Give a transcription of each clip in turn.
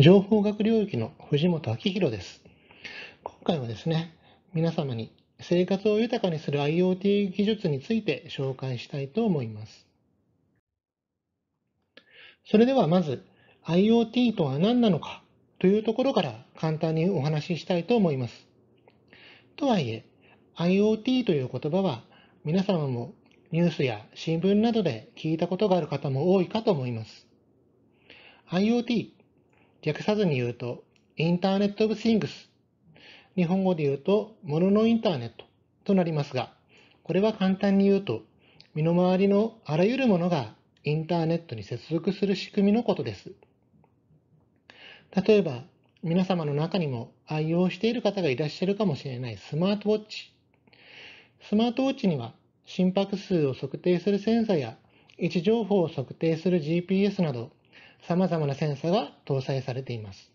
情報学領域の藤本明宏です。今回はですね、皆様に生活を豊かにする IoT 技術について紹介したいと思います。それではまず IoT とは何なのかというところから簡単にお話ししたいと思います。とはいえ、IoT という言葉は皆様もニュースや新聞などで聞いたことがある方も多いかと思います。IoT 略さずに言うと、インターネット・オブ・シングス。日本語で言うと、もののインターネットとなりますが、これは簡単に言うと、身の回りのあらゆるものがインターネットに接続する仕組みのことです。例えば、皆様の中にも愛用している方がいらっしゃるかもしれないスマートウォッチ。スマートウォッチには心拍数を測定するセンサや位置情報を測定する GPS など様々なセンサーが搭載されています。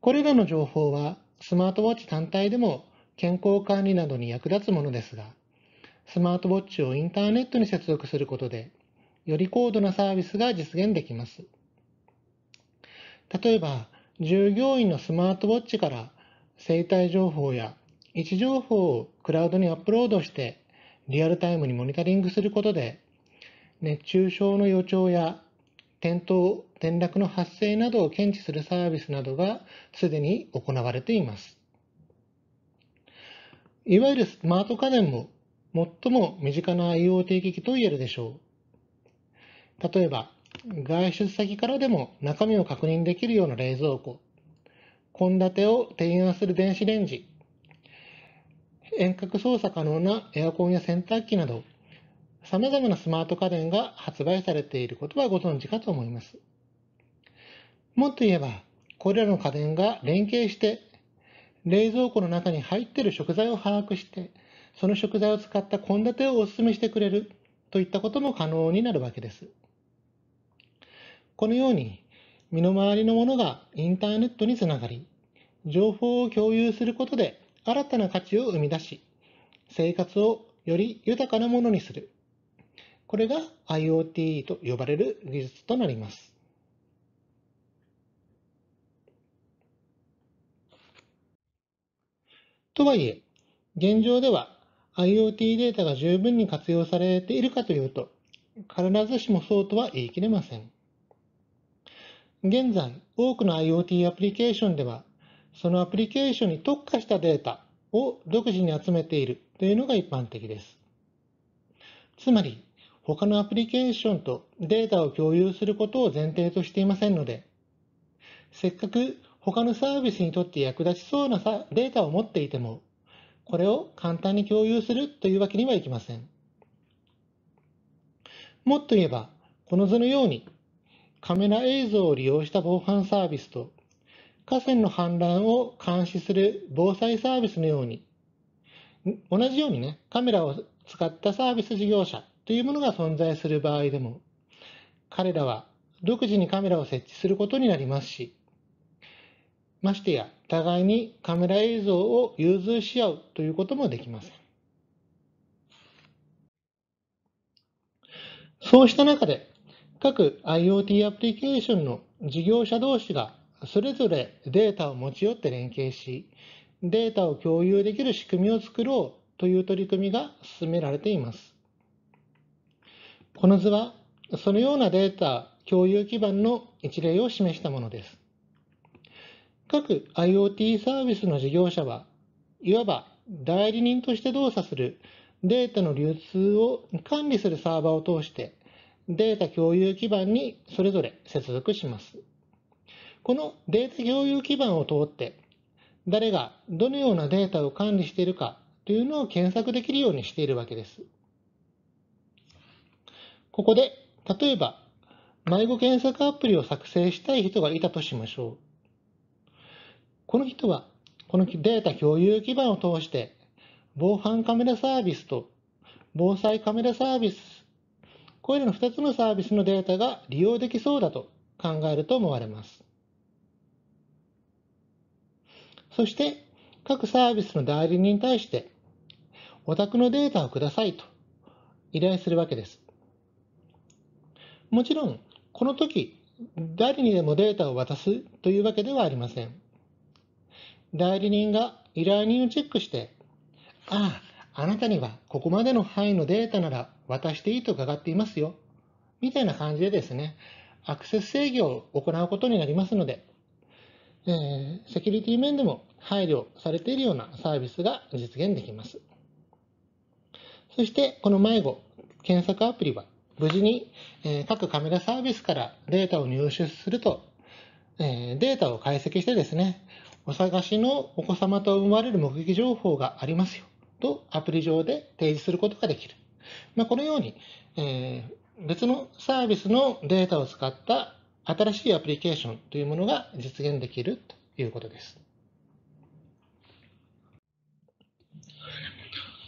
これらの情報はスマートウォッチ単体でも健康管理などに役立つものですが、スマートウォッチをインターネットに接続することで、より高度なサービスが実現できます。例えば、従業員のスマートウォッチから生体情報や位置情報をクラウドにアップロードしてリアルタイムにモニタリングすることで熱中症の予兆や転倒、転落の発生などを検知するサービスなどがすでに行われています。いわゆるスマート家電も最も身近な IoT 機器と言えるでしょう。例えば、外出先からでも中身を確認できるような冷蔵庫、献立を提案する電子レンジ、遠隔操作可能なエアコンや洗濯機など、様々なスマート家電が発売されていることはご存知かと思います。もっと言えば、これらの家電が連携して、冷蔵庫の中に入っている食材を把握して、その食材を使った献立をお勧めしてくれるといったことも可能になるわけです。このように、身の回りのものがインターネットにつながり、情報を共有することで新たな価値を生み出し、生活をより豊かなものにするこれが IoT と呼ばれる技術となります。とはいえ、現状では IoT データが十分に活用されているかというと、必ずしもそうとは言い切れません。現在、多くの IoT アプリケーションでは、そのアプリケーションに特化したデータを独自に集めているというのが一般的です。つまり、他のアプリケーションとデータを共有することを前提としていませんので、せっかく他のサービスにとって役立ちそうなさデータを持っていても、これを簡単に共有するというわけにはいきません。もっと言えば、この図のように、カメラ映像を利用した防犯サービスと、河川の氾濫を監視する防災サービスのように、同じようにね、カメラを使ったサービス事業者というものが存在する場合でも、彼らは独自にカメラを設置することになりますし、ましてや互いにカメラ映像を融通し合うということもできません。そうした中で、各 IoT アプリケーションの事業者同士がそれぞれデータを持ち寄って連携し、データを共有できる仕組みを作ろうという取り組みが進められています。この図はそのようなデータ共有基盤の一例を示したものです。各 IoT サービスの事業者はいわば代理人として動作するデータの流通を管理するサーバーを通してデータ共有基盤にそれぞれ接続します。このデータ共有基盤を通って誰がどのようなデータを管理しているかというのを検索できるようにしているわけです。ここで、例えば、迷子検索アプリを作成したい人がいたとしましょう。この人は、このデータ共有基盤を通して、防犯カメラサービスと防災カメラサービス、これらの2つのサービスのデータが利用できそうだと考えると思われます。そして、各サービスの代理人に対して、お宅のデータをくださいと依頼するわけです。もちろん、この時、誰にでもデータを渡すというわけではありません。代理人が依頼人をチェックして、ああ、あなたにはここまでの範囲のデータなら渡していいと伺っていますよ。みたいな感じでですね、アクセス制御を行うことになりますので、えー、セキュリティ面でも配慮されているようなサービスが実現できます。そして、この迷子検索アプリは無事に、え各カメラサービスからデータを入手すると、えデータを解析してですね、お探しのお子様と思われる目撃情報がありますよとアプリ上で提示することができる。まあ、このように、え別のサービスのデータを使った新しいアプリケーションというものが実現できるということです。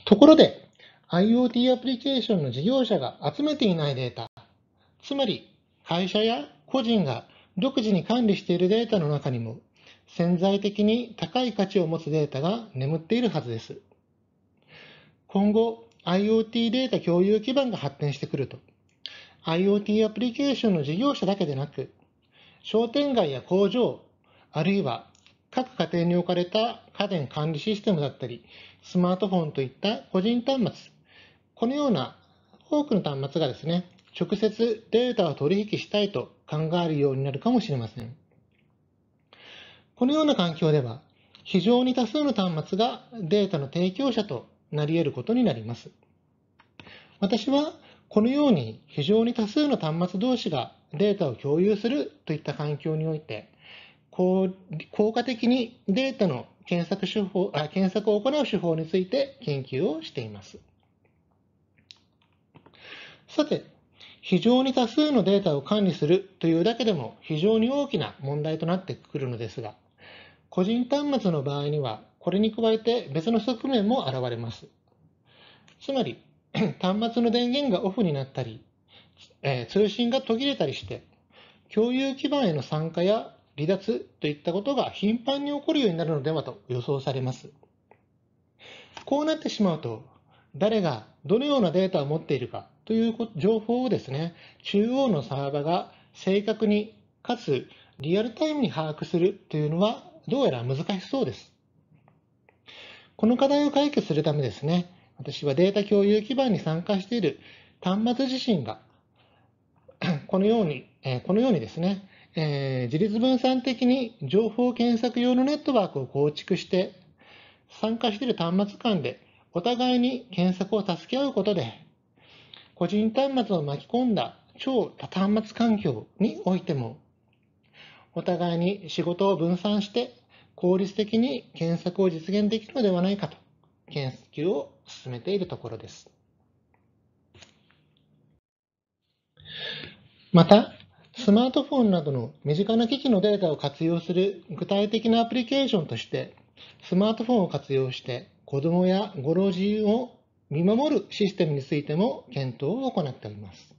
ところで、IoT アプリケーションの事業者が集めていないデータ、つまり会社や個人が独自に管理しているデータの中にも潜在的に高い価値を持つデータが眠っているはずです。今後、IoT データ共有基盤が発展してくると、IoT アプリケーションの事業者だけでなく、商店街や工場、あるいは各家庭に置かれた家電管理システムだったり、スマートフォンといった個人端末、このような多くの端末がですね、直接データを取引したいと考えるようになるかもしれません。このような環境では、非常に多数の端末がデータの提供者となり得ることになります。私は、このように非常に多数の端末同士がデータを共有するといった環境において、効果的にデータの検索手法あ検索を行う手法について研究をしています。さて、非常に多数のデータを管理するというだけでも非常に大きな問題となってくるのですが、個人端末の場合には、これに加えて別の側面も現れます。つまり、端末の電源がオフになったり、え通信が途切れたりして、共有基盤への参加や離脱といったことが頻繁に起こるようになるのではと予想されます。こうなってしまうと、誰がどのようなデータを持っているかという情報をですね、中央のサーバが正確にかつリアルタイムに把握するというのはどうやら難しそうです。この課題を解決するためですね、私はデータ共有基盤に参加している端末自身が、このように、このようにですね、え自立分散的に情報検索用のネットワークを構築して、参加している端末間でお互いに検索を助け合うことで個人端末を巻き込んだ超多端末環境においても、お互いに仕事を分散して効率的に検索を実現できるのではないかと研究を進めているところです。また、スマートフォンなどの身近な機器のデータを活用する具体的なアプリケーションとして、スマートフォンを活用して子供やご老人を見守るシステムについても検討を行っております。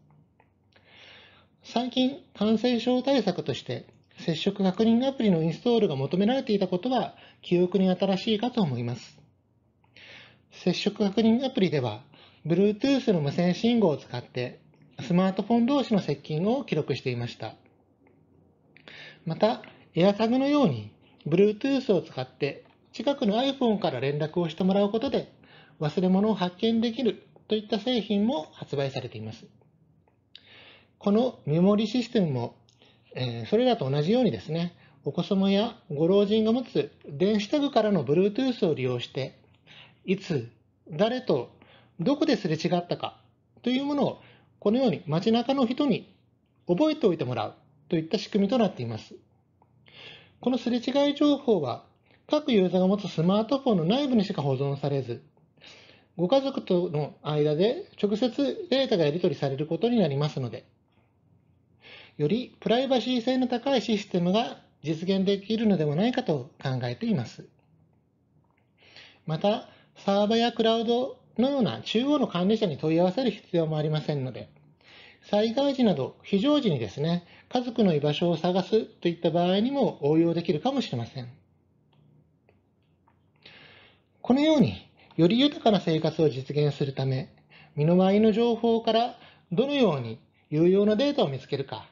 最近、感染症対策として接触確認アプリのインストールが求められていたことは記憶に新しいかと思います。接触確認アプリでは、Bluetooth の無線信号を使ってスマートフォン同士の接近を記録していました。また、AirTag のように Bluetooth を使って近くの iPhone から連絡をしてもらうことで忘れ物を発見できるといった製品も発売されています。このメモリシステムも、えー、それらと同じようにですね、お子様やご老人が持つ電子タグからの Bluetooth を利用して、いつ、誰と、どこですれ違ったかというものを、このように街中の人に覚えておいてもらうといった仕組みとなっています。このすれ違い情報は、各ユーザーが持つスマートフォンの内部にしか保存されず、ご家族との間で直接データがやり取りされることになりますので、よりプライバシー性の高いシステムが実現できるのではないかと考えています。また、サーバやクラウドのような中央の管理者に問い合わせる必要もありませんので、災害時など非常時にですね、家族の居場所を探すといった場合にも応用できるかもしれません。このように、より豊かな生活を実現するため、身の回りの情報からどのように有用なデータを見つけるか、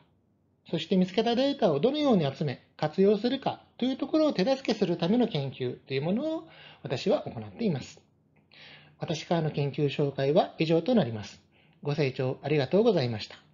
そして見つけたデータをどのように集め、活用するかというところを手助けするための研究というものを私は行っています。私からの研究紹介は以上となります。ご清聴ありがとうございました。